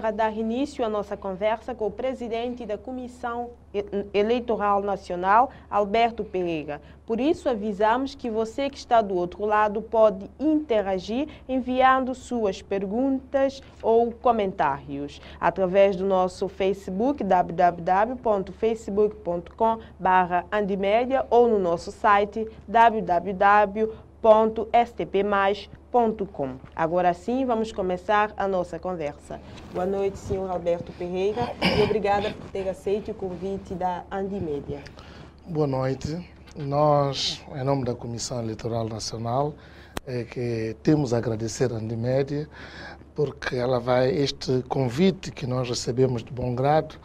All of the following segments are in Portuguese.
para dar início à nossa conversa com o presidente da Comissão Eleitoral Nacional, Alberto Pereira. Por isso, avisamos que você que está do outro lado pode interagir enviando suas perguntas ou comentários através do nosso Facebook, www.facebook.com.br ou no nosso site www.stpmais.com Agora sim, vamos começar a nossa conversa. Boa noite, senhor Alberto Ferreira, e obrigada por ter aceito o convite da Andimédia. Boa noite. Nós, em nome da Comissão Eleitoral Nacional, é que temos a agradecer à Andimédia, porque ela vai este convite que nós recebemos de bom grado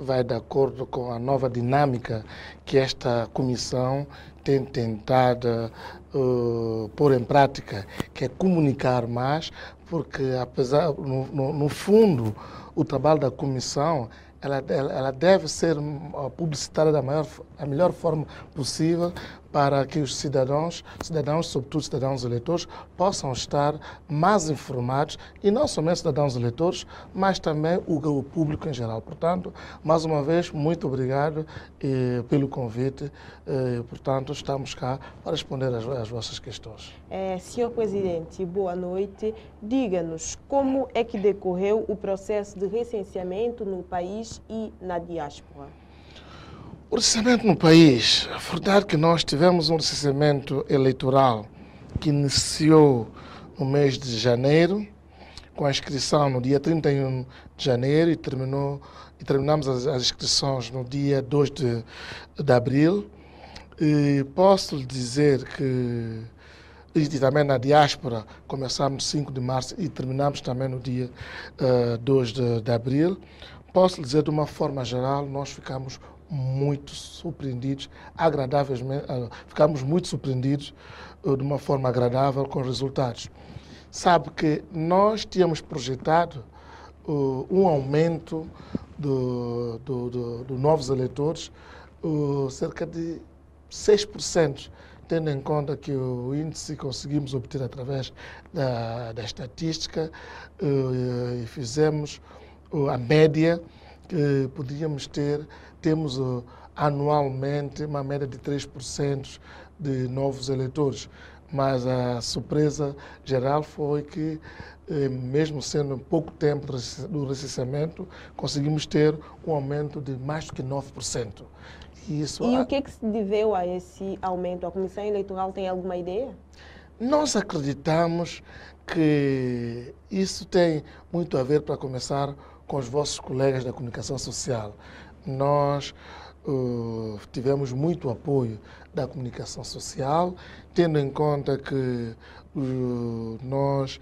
vai de acordo com a nova dinâmica que esta comissão tem tentado uh, pôr em prática, que é comunicar mais, porque apesar, no, no, no fundo, o trabalho da comissão ela, ela, deve ser eh, publicitada da maior a melhor forma possível para que os cidadãos, cidadãos, sobretudo cidadãos eleitores, possam estar mais informados e não somente cidadãos eleitores, mas também o, o público em geral. Portanto, mais uma vez, muito obrigado eh, pelo convite. Eh, portanto, estamos cá para responder às, às vossas questões. É, senhor Presidente, boa noite. Diga-nos como é que decorreu o processo de recenseamento no país e na diáspora. O no país, a verdade é que nós tivemos um orçamento eleitoral que iniciou no mês de janeiro, com a inscrição no dia 31 de janeiro e, terminou, e terminamos as, as inscrições no dia 2 de, de abril. E posso lhe dizer que, e também na diáspora, começamos 5 de março e terminamos também no dia uh, eh, 2 de, de abril. Posso lhe dizer, de uma forma geral, nós ficamos muito surpreendidos, agradavelmente, ah, ficamos muito surpreendidos ah, de uma forma agradável com os resultados. Sabe que nós tínhamos projetado uh, um aumento dos do, do, do novos eleitores, uh, cerca de 6%, tendo em conta que o índice conseguimos obter através da, da estatística uh, e fizemos a média que podíamos ter, temos eh, anualmente uma média de 3% de novos eleitores. Mas a surpresa geral foi que, eh, mesmo sendo pouco tempo do recenseamento, conseguimos ter um aumento de mais do que 9%. E, isso e a... o que, é que se deveu a esse aumento? A Comissão Eleitoral tem alguma ideia? Nós acreditamos que isso tem muito a ver, para começar, com os vossos colegas da comunicação social. Nós uh, tivemos muito apoio da comunicação social, tendo em conta que uh, nós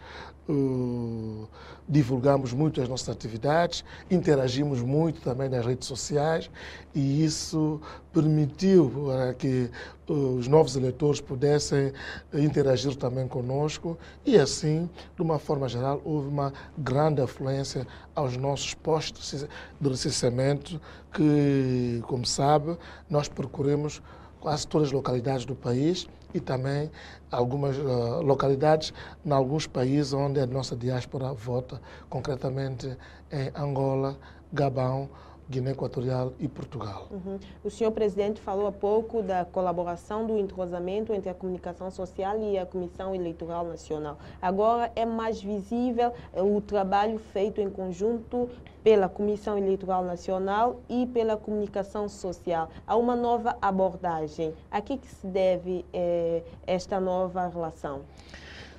eh, divulgamos muito as nossas atividades, interagimos muito também nas redes sociais e isso permitiu que eh, os novos eleitores pudessem eh, interagir também conosco e assim, de uma forma geral, houve uma grande afluência aos nossos postos de licenciamento que, como sabe, nós percorremos quase todas as localidades do país e também algumas uh, localidades, em alguns países onde a nossa diáspora vota, concretamente em Angola, Gabão, Guiné Equatorial e Portugal. Uhum. O senhor presidente falou há pouco da colaboração do entrosamento entre a comunicação social e a Comissão Eleitoral Nacional. Agora é mais visível eh, o trabalho feito em conjunto pela Comissão Eleitoral Nacional e pela comunicação social. Há uma nova abordagem. A que, que se deve eh, esta nova relação?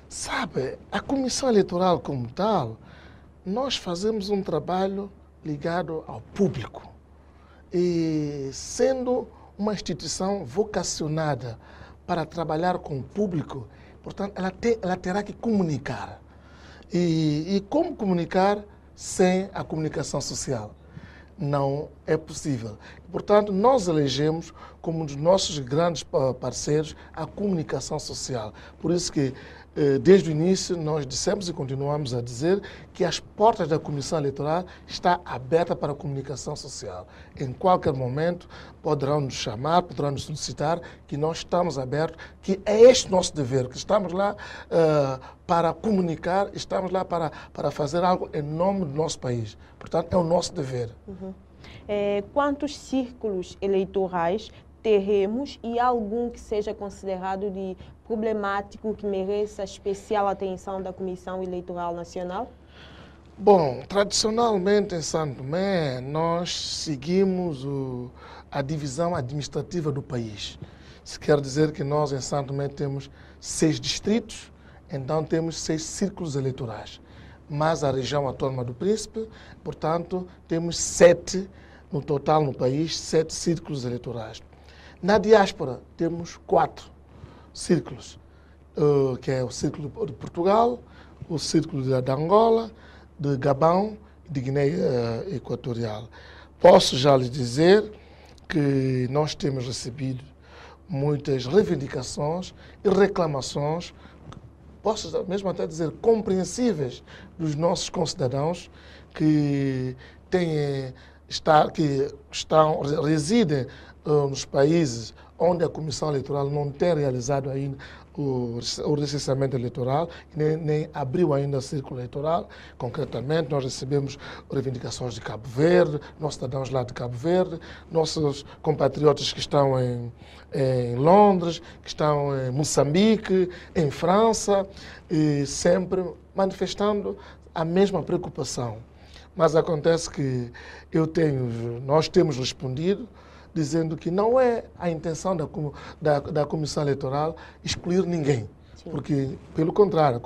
Sabe, a Comissão Eleitoral como tal, nós fazemos um trabalho ligado ao público e sendo uma instituição vocacionada para trabalhar com o público, portanto, ela, tem ela terá que comunicar. E, e como comunicar sem a comunicação social? Não é possível. Portanto, nós elegemos como um dos nossos grandes parceiros a comunicação social. Por isso que eh, desde o início, nós dissemos e continuamos a dizer que as portas da Comissão Eleitoral estão abertas para a comunicação social. Em qualquer momento, poderão nos chamar, poderão nos solicitar que nós estamos abertos, que é este nosso dever, que estamos lá uh, para comunicar, estamos lá para, para fazer algo em nome do nosso país. Portanto, é o nosso dever. Uhum. É, quantos círculos eleitorais terremos e algum que seja considerado de problemático que mereça especial atenção da Comissão Eleitoral Nacional? Bom, tradicionalmente em Santo Tomé nós seguimos o, a divisão administrativa do país. Isso quer dizer que nós em Santo Tomé temos seis distritos, então temos seis círculos eleitorais. Mas a região autônoma do Príncipe, portanto, temos sete no total no país, sete círculos eleitorais. Na diáspora, temos quatro círculos, eh, que é o Círculo de Portugal, o Círculo de Angola, de Gabão e de Guiné eh, Equatorial. Posso já lhes dizer que nós temos recebido muitas reivindicações e reclamações, posso mesmo até dizer compreensíveis, dos nossos concidadãos que têm está, que estão, residem uh, nos países onde a Comissão Eleitoral não tem realizado ainda o, o recenseamento eleitoral, nem, nem, abriu ainda o círculo eleitoral. Concretamente, nós recebemos reivindicações de Cabo Verde, nossos cidadãos lá de Cabo Verde, nossos compatriotas que estão em, em Londres, que estão em Moçambique, em França, e sempre manifestando a mesma preocupação mas acontece que eu tenho, nós temos respondido dizendo que não é a intenção da, da, da Comissão Eleitoral excluir ninguém. Sim. Porque, pelo contrário,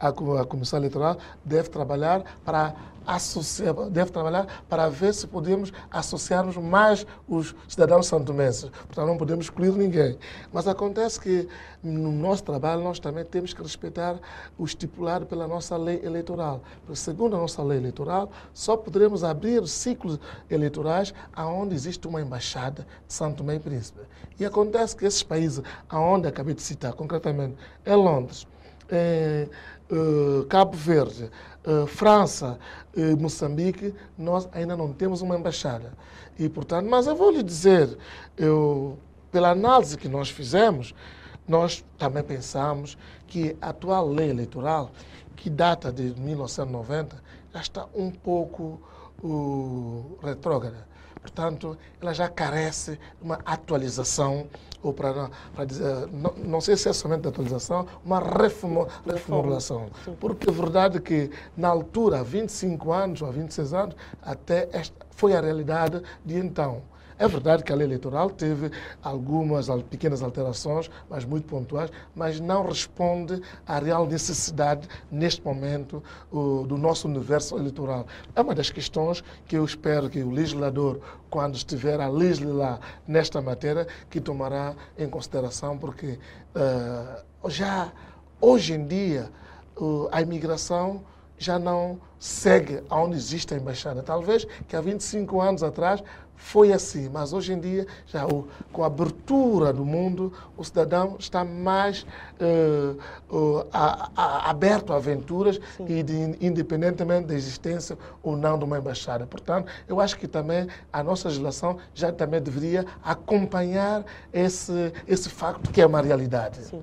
a, a, a Comissão Eleitoral deve trabalhar para associar, deve trabalhar para ver se podemos associarmos mais os cidadãos santomenses. Portanto, não podemos excluir ninguém. Mas acontece que no nosso trabalho nós também temos que respeitar o estipulado pela nossa lei eleitoral. Porque, segundo a nossa lei eleitoral, só poderemos abrir ciclos eleitorais aonde existe uma embaixada de Santo Tomé e Príncipe. E acontece que esses países, aonde acabei de citar concretamente, é Londres, é, eh, Cabo Verde, eh, França, eh, Moçambique, nós ainda não temos uma embaixada. E, portanto, mas eu vou lhe dizer, eu, pela análise que nós fizemos, nós também pensamos que a atual lei eleitoral, que data de 1990, já está um pouco retrógrada. Portanto, ela já carece de uma atualização ou para, para dizer, eh, não, não, sei se é somente atualização, uma reformulação. Porque é verdade que, na altura, há 25 anos ou há 26 anos, até esta foi a realidade de então. É verdade que a lei eleitoral teve algumas pequenas alterações, mas muito pontuais, mas não responde à real necessidade, neste momento, do nosso universo eleitoral. É uma das questões que eu espero que o legislador, quando estiver a legislar nesta matéria, que tomará em consideração, porque uh, já hoje em dia uh, a imigração já não segue aonde existe a embaixada. Talvez que há 25 anos atrás foi assim, mas hoje em dia, já o, com a abertura do mundo, o cidadão está mais uh, uh, a, a, aberto a aventuras e de, independentemente da existência ou não de uma embaixada. Portanto, eu acho que também a nossa legislação já também deveria acompanhar esse, esse facto que é uma realidade. Sim.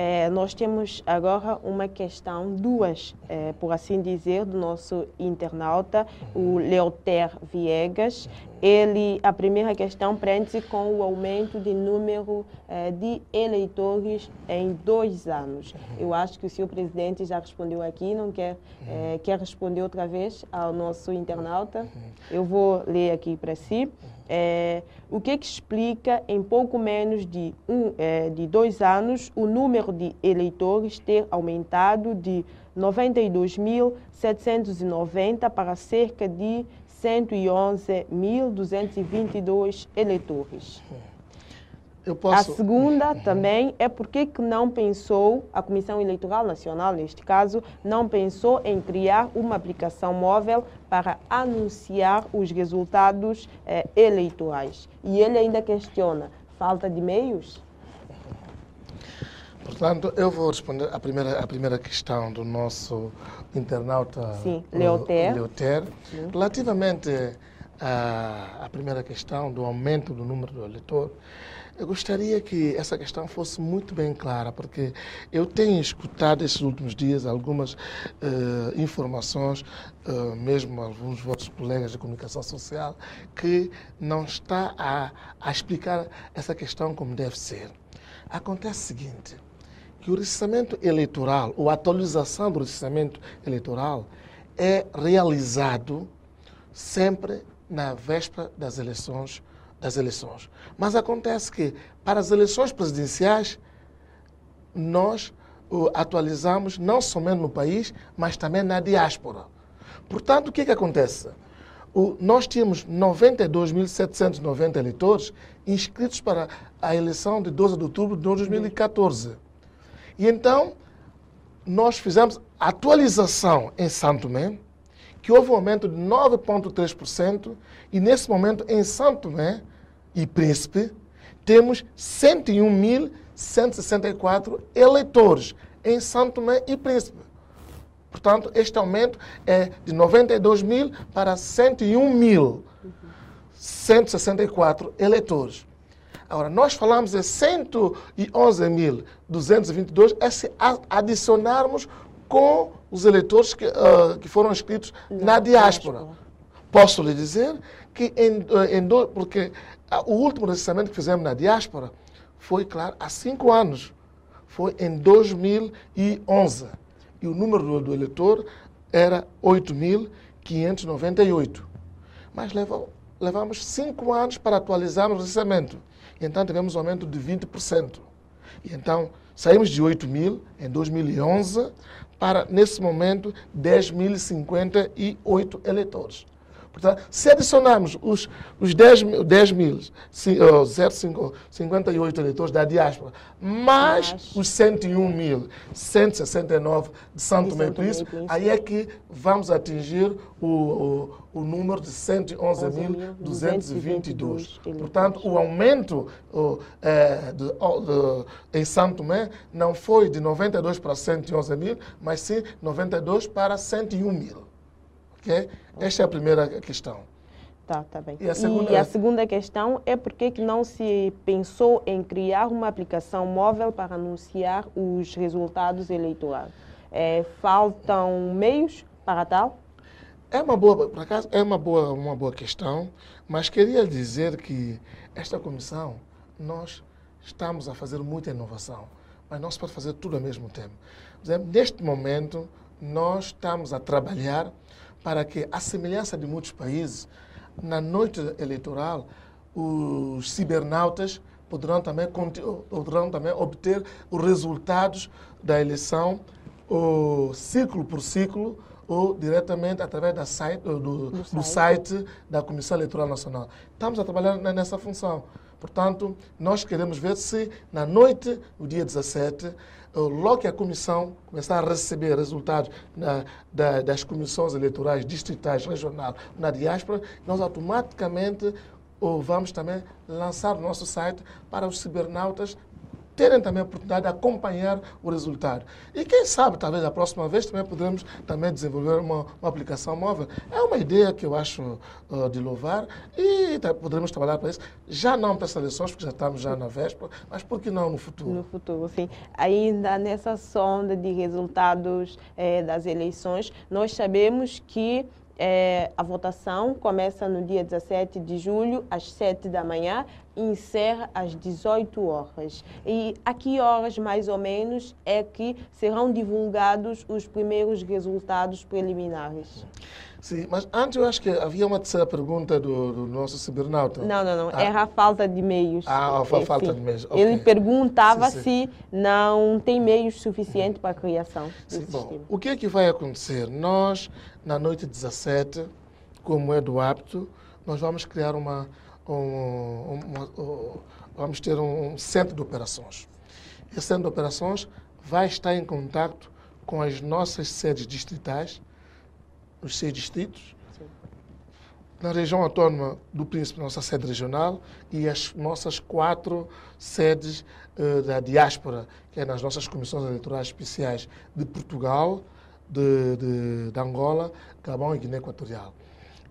É, nós temos agora uma questão, duas, é, por assim dizer, do nosso internauta, o Leoter Viegas. Ele, a primeira questão prende-se com o aumento de número é, de eleitores em dois anos. Eu acho que o senhor presidente já respondeu aqui, não quer, é, quer responder outra vez ao nosso internauta? Eu vou ler aqui para si. É, o que, que, explica, em pouco menos de, um, é, de dois anos, o número de eleitores ter aumentado de 92.790 para cerca de 111.222 eleitores. Posso... A segunda também é porque que não pensou, a Comissão Eleitoral Nacional, neste caso, não pensou em criar uma aplicação móvel para anunciar os resultados eh, eleitorais. E ele ainda questiona: falta de meios? Portanto, eu vou responder à primeira, a primeira questão do nosso internauta Sim, Leoter. Leoter Sim. Relativamente à, à primeira questão do aumento do número do eleitor, eu gostaria que essa questão fosse muito bem clara, porque eu tenho escutado esses últimos dias algumas uh, informações, uh, mesmo alguns vossos colegas de comunicação social, que não está a, a explicar essa questão como deve ser. Acontece o seguinte, que o recenseamento eleitoral, ou a atualização do recenseamento eleitoral, é realizado sempre na véspera das eleições das eleições. Mas acontece que, para as eleições presidenciais, nós uh, atualizamos não somente no país, mas também na diáspora. Portanto, o que, que acontece? O, nós tínhamos 92.790 eleitores inscritos para a eleição de 12 de outubro de 2014. E então, nós fizemos atualização em Santo Tomé, que houve um aumento de 9,3% e nesse momento em Santo Tomé e Príncipe temos 101.164 eleitores em Santo Tomé e Príncipe. Portanto, este aumento é de 92 mil para 101 mil. 164 eleitores. Agora, nós falamos de 111.222 é se adicionarmos com os eleitores que, uh, que foram inscritos Não, na diáspora. Posso lhe dizer que, em, ah, em do, porque ah, o último recenseamento que fizemos na diáspora foi, claro, há cinco anos. Foi em 2011. E o número do eleitor era 8.598. Mas levou, levamos cinco anos para atualizar o recenseamento. Então tivemos um aumento de 20%. E então saímos de 8 mil em 2011 para, nesse momento, 10.058 eleitores. Portanto, tá? se adicionarmos os, os 10, 10 mil, se, eleitores da diáspora, mais Mas, os 101 mil, 169 de Santo Tomé Príncipe, aí é que vamos atingir o, o, o número de 111.222. Portanto, o aumento oh, é, de, oh, de, em Santo Tomé não foi de 92 para 111 mil, mas sim 92 para 101 mil. Okay? Esta é a primeira questão. Tá, tá bem. E a segunda, e a é? segunda questão é por que não se pensou em criar uma aplicação móvel para anunciar os resultados eleitorais? É, faltam meios para tal? É uma boa, por acaso, é uma boa, uma boa questão, mas queria dizer que esta comissão, nós estamos a fazer muita inovação, mas não se pode fazer tudo ao mesmo tempo. Por exemplo, neste momento, nós estamos a trabalhar para que, à semelhança de muitos países, na noite eleitoral, os cibernautas poderão também, poderão também obter os resultados da eleição, ou ciclo por ciclo, ou diretamente através da site, do, do, do site. site da Comissão Eleitoral Nacional. Estamos a trabalhar nessa função. Portanto, nós queremos ver se na noite, o dia 17, logo que a comissão começar a receber resultados na, da, das comissões eleitorais distritais, regional, na diáspora, nós automaticamente ou vamos também lançar o nosso site para os cibernautas terem também a oportunidade de acompanhar o resultado. E quem sabe, talvez a próxima vez também poderemos também desenvolver uma, uma aplicação móvel. É uma ideia que eu acho uh, de louvar e poderemos trabalhar para isso. Já não para as eleições, porque já estamos já na véspera, mas por que não no futuro? No futuro, sim. Ainda nessa sonda de resultados eh, das eleições, nós sabemos que é, a votação começa no dia 17 de julho, às 7 da manhã, e encerra às 18 horas. E a que horas, mais ou menos, é que serão divulgados os primeiros resultados preliminares? Sim, mas antes eu acho que havia uma terceira pergunta do, do nosso cibernauta. Não, não, não. Ah. Era a falta de meios. Ah, a falta sim. de meios. Okay. Ele perguntava sim, sim. se não tem meios suficientes para a criação sim, bom, sistema. O que é que vai acontecer? Nós, na noite 17, como é do hábito, nós vamos criar uma, um, uma, um, vamos ter um centro de operações. Esse centro de operações vai estar em contato com as nossas sedes distritais nos seis distritos, Sim. na região autónoma do Príncipe, nossa sede regional, e as nossas quatro sedes uh, da diáspora, que é nas nossas comissões eleitorais especiais de Portugal, de, de, de Angola, Gabão e Guiné Equatorial.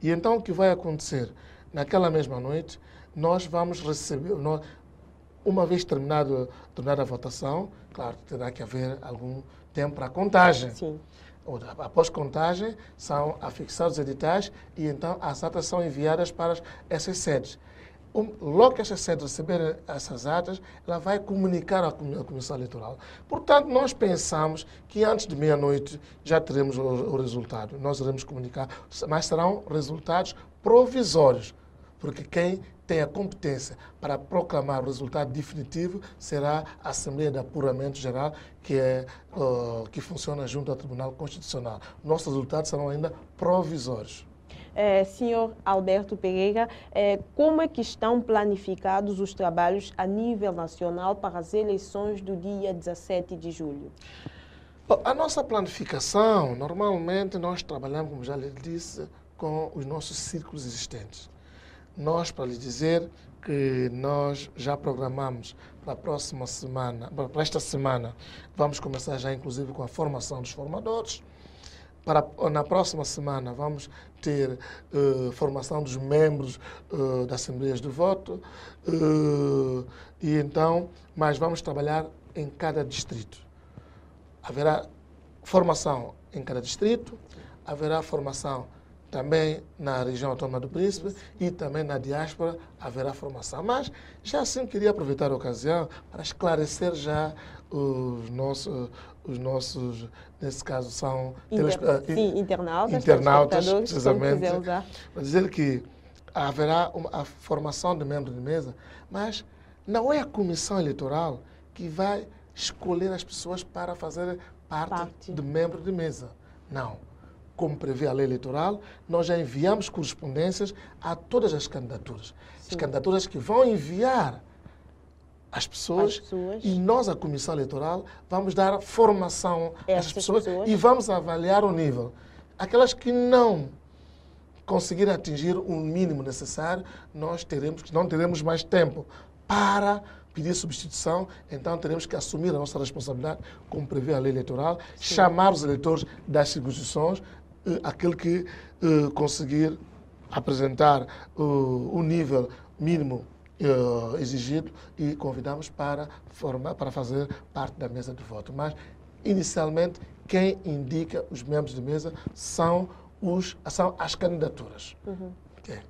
E então o que vai acontecer? Naquela mesma noite, nós vamos receber, nós, uma vez terminado, terminada a votação, claro, terá que haver algum tempo para a contagem. Sim após contagem, são afixados editais e então as atas são enviadas para essas sedes. Um, logo que essas sedes receberem essas atas, ela vai comunicar à Comissão Eleitoral. Portanto, nós pensamos que antes de meia-noite já teremos o, o resultado. Nós iremos comunicar, mas serão resultados provisórios, porque quem tem a competência para proclamar o resultado definitivo será a Assembleia de Apuramento Geral, que, é, uh, que funciona junto ao Tribunal Constitucional. Nossos resultados serão ainda provisórios. É, senhor Alberto Pereira, é, como é que estão planificados os trabalhos a nível nacional para as eleições do dia 17 de julho? a nossa planificação, normalmente nós trabalhamos, como já lhe disse, com os nossos círculos existentes nós para lhes dizer que nós já programamos para a próxima semana, para esta semana, vamos começar já inclusive com a formação dos formadores. Para, na próxima semana vamos ter uh, formação dos membros uh, das Assembleias de Voto uh, e então, mas vamos trabalhar em cada distrito. Haverá formação em cada distrito, haverá formação também na região autónoma do Príncipe e também na diáspora haverá formação. Mas já assim queria aproveitar a ocasião para esclarecer já os nossos, os nossos nesse caso são Inter, eh, sim, internautas, internautas precisamente, para dizer que haverá uma, a formação de membros de mesa, mas não é a comissão eleitoral que vai escolher as pessoas para fazer parte, parte. de membro de mesa. Não como prevê a lei eleitoral, nós já enviamos correspondências a todas as candidaturas. Sim. As candidaturas que vão enviar as pessoas, as pessoas, e nós, a Comissão Eleitoral, vamos dar formação Essas às pessoas, pessoas, e vamos avaliar o nível. Aquelas que não conseguirem atingir o mínimo necessário, nós teremos, não teremos mais tempo para pedir substituição, então teremos que assumir a nossa responsabilidade, como prevê a lei eleitoral, Sim. chamar os eleitores das circunstâncias, eh, aquele que eh, conseguir apresentar eh, o nível mínimo exigido e convidamos para, formar, para fazer parte da mesa de voto. Mas, inicialmente, quem indica os membros de mesa são, os, são as candidaturas. Uhum.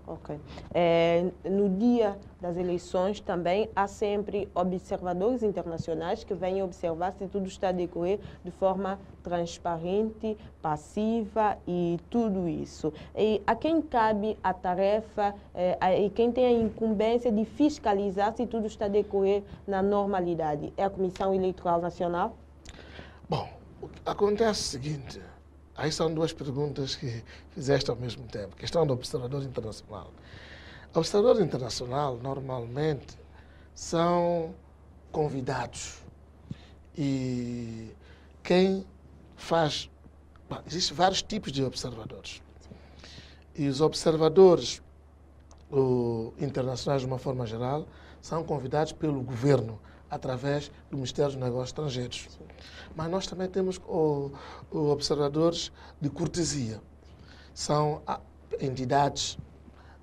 Ok. É, no dia das eleições também há sempre observadores internacionais que vêm observar se tudo está a decorrer de forma transparente, passiva e tudo isso. E a quem cabe a tarefa é, a, e quem tem a incumbência de fiscalizar se tudo está a decorrer na normalidade? É a Comissão Eleitoral Nacional? Bom, acontece é o seguinte. Aí são duas perguntas que fizeste ao mesmo tempo. Questão do observador internacional. O observador internacional, normalmente, são convidados. E quem faz. Bom, existem vários tipos de observadores. E os observadores o, internacionais, de uma forma geral, são convidados pelo governo através do Ministério dos Negócios Estrangeiros. Sim. Mas nós também temos o, o observadores de cortesia. São ah, entidades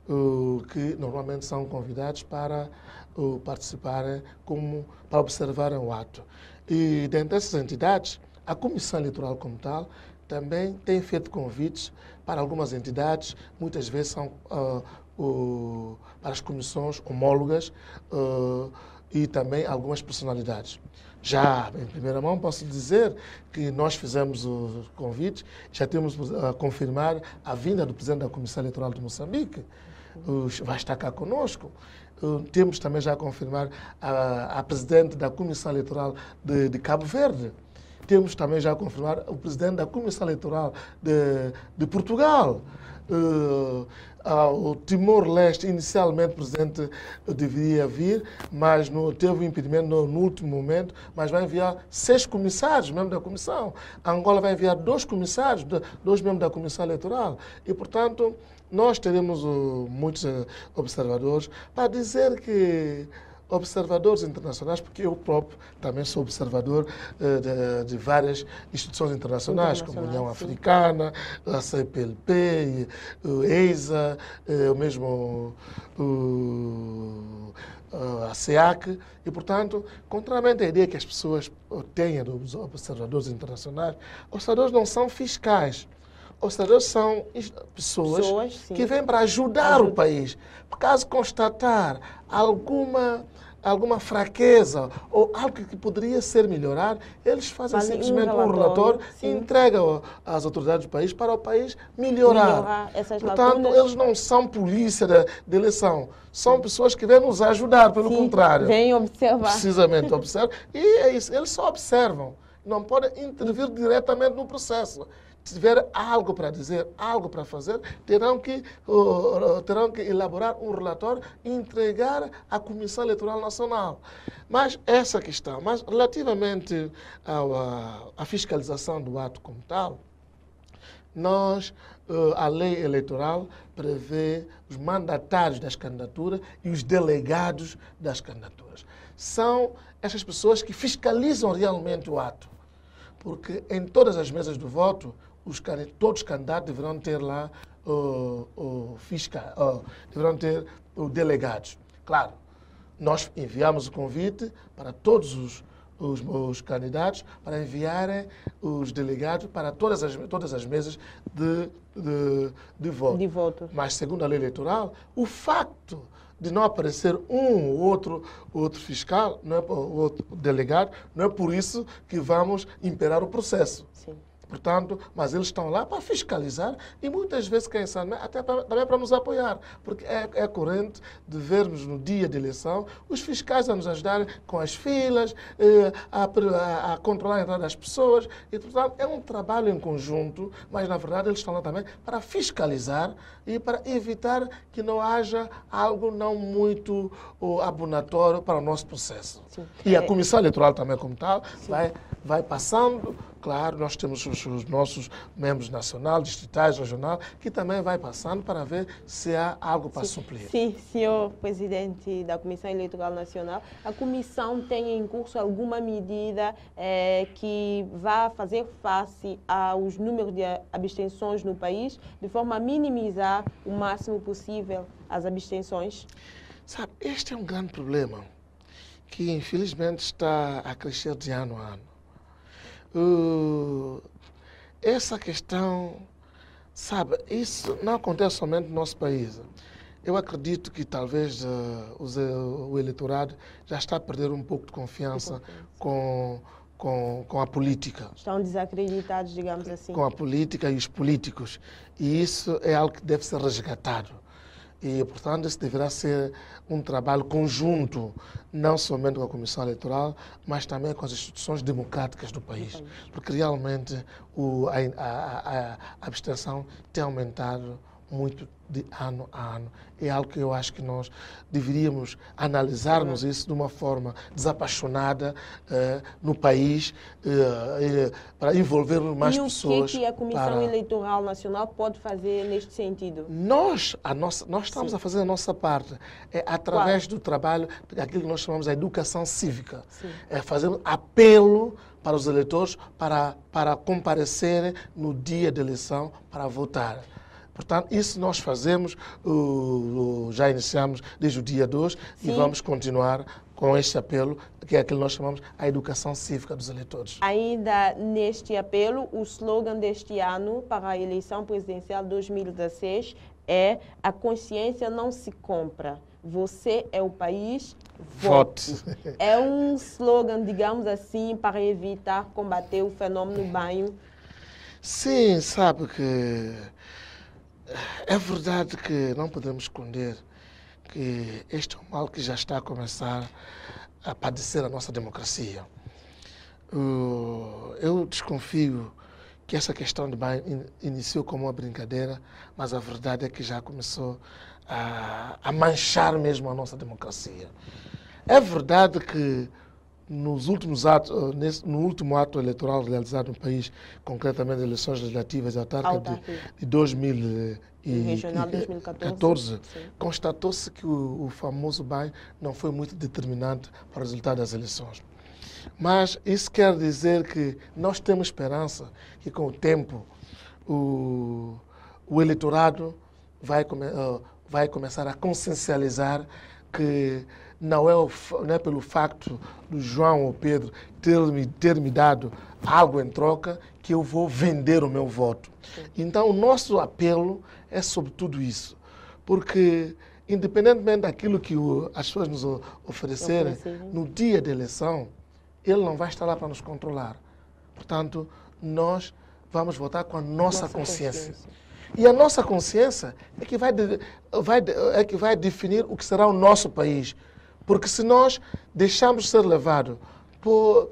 o, que normalmente são convidados para o, participarem eh, como para observarem o ato. E dentre essas entidades, a Comissão Eleitoral como tal também tem feito convites para algumas entidades, muitas vezes são uh, o, para as comissões homólogas uh, e também algumas personalidades. Já em primeira mão posso dizer que nós fizemos o convite, já temos a eh, confirmar a vinda do presidente da Comissão Eleitoral de Moçambique, vai estar cá conosco. Eh, temos também já a confirmar a, a presidente da Comissão Eleitoral de, de Cabo Verde temos também já a confirmar o presidente da Comissão Eleitoral de, de Portugal. Uh, o Timor-Leste, inicialmente presente, deveria vir, mas no, teve um impedimento no, no, último momento, mas vai enviar seis comissários, membros da comissão. A Angola vai enviar dois comissários, dois membros da comissão eleitoral. E, portanto, nós teremos uh, muitos uh, observadores para dizer que observadores internacionais, porque eu próprio também sou observador eh, de, de várias instituições internacionais, como a União sim. Africana, a CPLP, o EISA, eh, o mesmo o, a SEAC, e, portanto, contrariamente à ideia que as pessoas têm dos observadores internacionais, observadores não são fiscais. Observadores são pessoas, pessoas que vêm para ajudar Ajuda. o país. por Caso constatar alguma alguma fraqueza ou algo que poderia ser melhorado, eles fazem simplesmente um relatório, relatório e entregam às autoridades do país para o país melhorar. Melhorar essas Portanto, lacunas. eles não são polícia da de eleição, são pessoas que vêm nos ajudar, pelo Sim, contrário. Vêm observar. Precisamente observam. E é isso, eles só observam, não podem intervir diretamente no processo se tiver algo para dizer, algo para fazer, terão que, uh, terão que elaborar um relatório e entregar à Comissão Eleitoral Nacional. Mas essa questão, mas relativamente ao, à fiscalização do ato como tal, nós, uh, a lei eleitoral prevê os mandatários das candidaturas e os delegados das candidaturas. São essas pessoas que fiscalizam realmente o ato porque em todas as mesas do voto os, todos os candidatos deverão ter lá uh, o, o fiscal, uh, deverão ter o delegados. Claro, nós enviamos o convite para todos os, os, os candidatos para enviarem os delegados para todas as, todas as mesas de, de, de, voto. de voto. Mas, segundo a lei eleitoral, o facto de não aparecer um ou outro, outro fiscal, não é, outro delegado, não é por isso que vamos imperar o processo. Sim. Portanto, mas eles estão lá para fiscalizar e muitas vezes, quem sabe, né, até também para nos apoiar, porque é, é corrente de vermos no dia de eleição os fiscais a nos ajudarem com as filas, eh, a, a, a, controlar a entrada das pessoas. E, portanto, é um trabalho em conjunto, mas na verdade eles estão lá também para fiscalizar e para evitar que não haja algo não muito oh, abonatório para o nosso processo. Sim. E a é. Comissão Eleitoral também, como tal, vai, vai passando Claro, nós temos os, os nossos membros nacional, distritais, regional, que também vai passando para ver se há algo para Sim. suplir. Sim, senhor presidente da Comissão Eleitoral Nacional, a comissão tem em curso alguma medida eh, que vá fazer face aos números de abstenções no país, de forma a minimizar o máximo possível as abstenções? Sabe, este é um grande problema que infelizmente está a crescer de ano a ano. Uh, essa questão, sabe, isso não acontece somente no nosso país. Eu acredito que talvez uh, o, o, eleitorado já está a perder um pouco de confiança com, com, com a política. Estão desacreditados, digamos assim. Com a política e os políticos. E isso é algo que deve ser resgatado e, portanto, isso deverá ser um trabalho conjunto, não somente com a Comissão Eleitoral, mas também com as instituições democráticas do país. Porque realmente o, a, a, a abstenção tem aumentado muito de ano a ano. É algo que eu acho que nós deveríamos analisarmos isso de uma forma desapaixonada eh, no país, eh, eh, para envolver mais e pessoas. E o que, é que a Comissão para... Eleitoral Nacional pode fazer neste sentido? Nós, a nossa, nós estamos Sim. a fazer a nossa parte, é, através do trabalho, aquilo que nós chamamos de educação cívica. Sim. É fazer apelo para os eleitores para, para comparecerem no dia da eleição para votar. Portanto, isso nós fazemos, uh, uh, já iniciamos desde o dia 2 e vamos continuar com este apelo, que é aquilo que nós chamamos a educação cívica dos eleitores. Ainda neste apelo, o slogan deste ano para a eleição presidencial 2016 é a consciência não se compra. Você é o país, vote. vote. É um slogan, digamos assim, para evitar combater o fenômeno banho. Sim, sabe que é verdade que não podemos esconder que este é um mal que já está a começar a padecer a nossa democracia. Eu desconfio que essa questão de banho iniciou como uma brincadeira, mas a verdade é que já começou a manchar mesmo a nossa democracia. É verdade que nos últimos atos, eh, nesse, no último ato eleitoral realizado no país, concretamente eleições legislativas autárquicas de, de 2000 eh, e, regional 2014, eh, constatou-se que o, o, famoso banho não foi muito determinante para o resultado das eleições. Mas isso quer dizer que nós temos esperança que com o tempo o, o eleitorado vai, come, vai começar a consciencializar que não é, o, não é pelo facto do João ou Pedro ter me, ter me dado algo em troca que eu vou vender o meu voto. Então, o nosso apelo é sobre tudo isso, porque independentemente daquilo que o, as pessoas nos oferecerem, no dia da eleição, ele não vai estar lá para nos controlar. Portanto, nós vamos votar com a nossa, nossa consciência. consciência. E a nossa consciência é que vai, vai, é que vai definir o que será o nosso país. Porque se nós deixarmos ser levado por,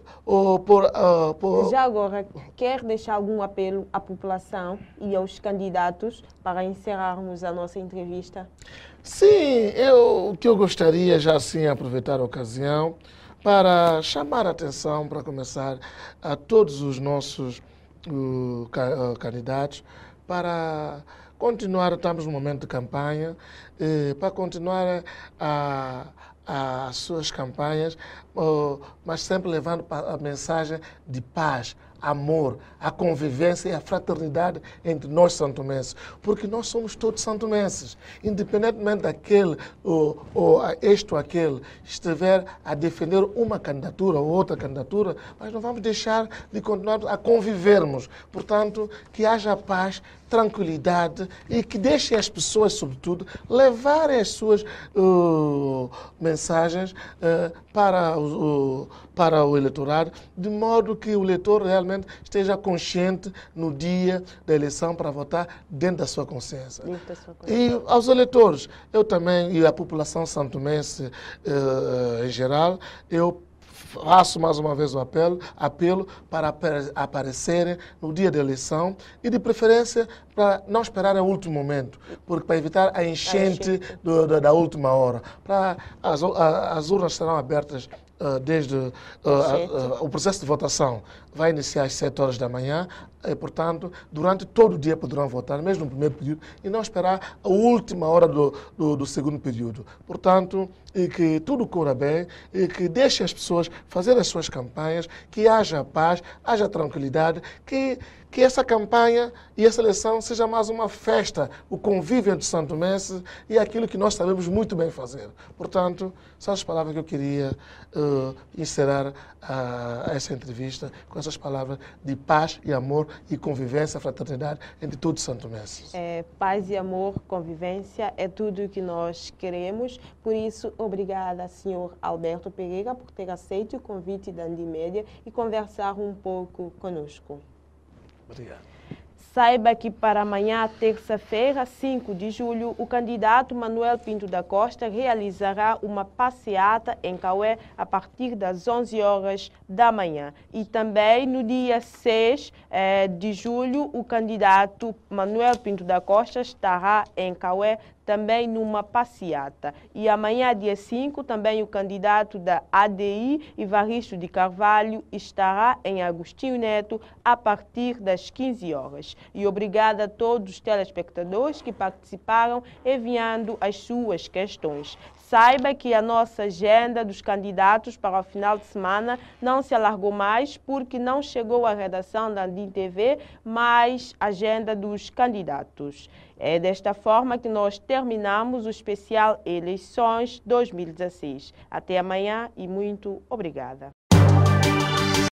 por, ah, por... Já agora, quer deixar algum apelo à população e aos candidatos para encerrarmos a nossa entrevista? Sim, eu, o que eu gostaria, é já assim, aproveitar a ocasião para chamar a atenção, para começar, a todos os nossos uh, candidatos para continuar, estamos no momento de campanha, uh, para continuar a as suas campanhas, mas sempre levando a mensagem de paz, amor, a convivência e a fraternidade entre nós santomenses, porque nós somos todos santomenses, independentemente daquele ou, ou este ou aquele estiver a defender uma candidatura ou outra candidatura, mas não vamos deixar de continuar a convivermos, portanto que haja paz tranquilidade e que deixe as pessoas, sobretudo, levarem as suas uh, mensagens uh, para, o, para o eleitorado, de modo que o eleitor realmente esteja consciente no dia da eleição para votar dentro da sua consciência. Da sua consciência. E aos eleitores, eu também, e à população santomense uh, em geral, eu faço mais uma vez o apelo, apelo para aparecerem no dia da eleição e, de preferência, para não esperar o último momento, porque para evitar a enchente do, do, da última hora. Para, as, a, as urnas serão abertas uh, desde uh, uh, o processo de votação vai iniciar às 7 horas da manhã, e, portanto, durante todo o dia poderão votar, mesmo no primeiro período, e não esperar a última hora do, do, do segundo período. Portanto, que tudo corra bem, que deixe as pessoas fazer as suas campanhas, que haja paz, haja tranquilidade, que que essa campanha e essa eleição seja mais uma festa, o convívio entre Santo Mestre e aquilo que nós sabemos muito bem fazer. Portanto, são as palavras que eu queria uh, encerrar uh, essa entrevista com essas palavras de paz e amor e convivência, fraternidade entre todos Santo Mestre. É, paz e amor, convivência é tudo o que nós queremos. Por isso, obrigada, senhor Alberto Pereira, por ter aceito o convite da Andimédia e conversar um pouco conosco. Obrigado. Saiba que para amanhã, terça-feira, 5 de julho, o candidato Manuel Pinto da Costa realizará uma passeata em Cauê a partir das 11 horas da manhã. E também no dia 6 eh, de julho, o candidato Manuel Pinto da Costa estará em Cauê também numa passeata. E amanhã, dia 5, também o candidato da ADI, Ivaristo de Carvalho, estará em Agostinho Neto a partir das 15 horas. E obrigada a todos os telespectadores que participaram enviando as suas questões. Saiba que a nossa agenda dos candidatos para o final de semana não se alargou mais porque não chegou à redação da Andin TV, mas a agenda dos candidatos. É desta forma que nós terminamos o especial Eleições 2016. Até amanhã e muito obrigada.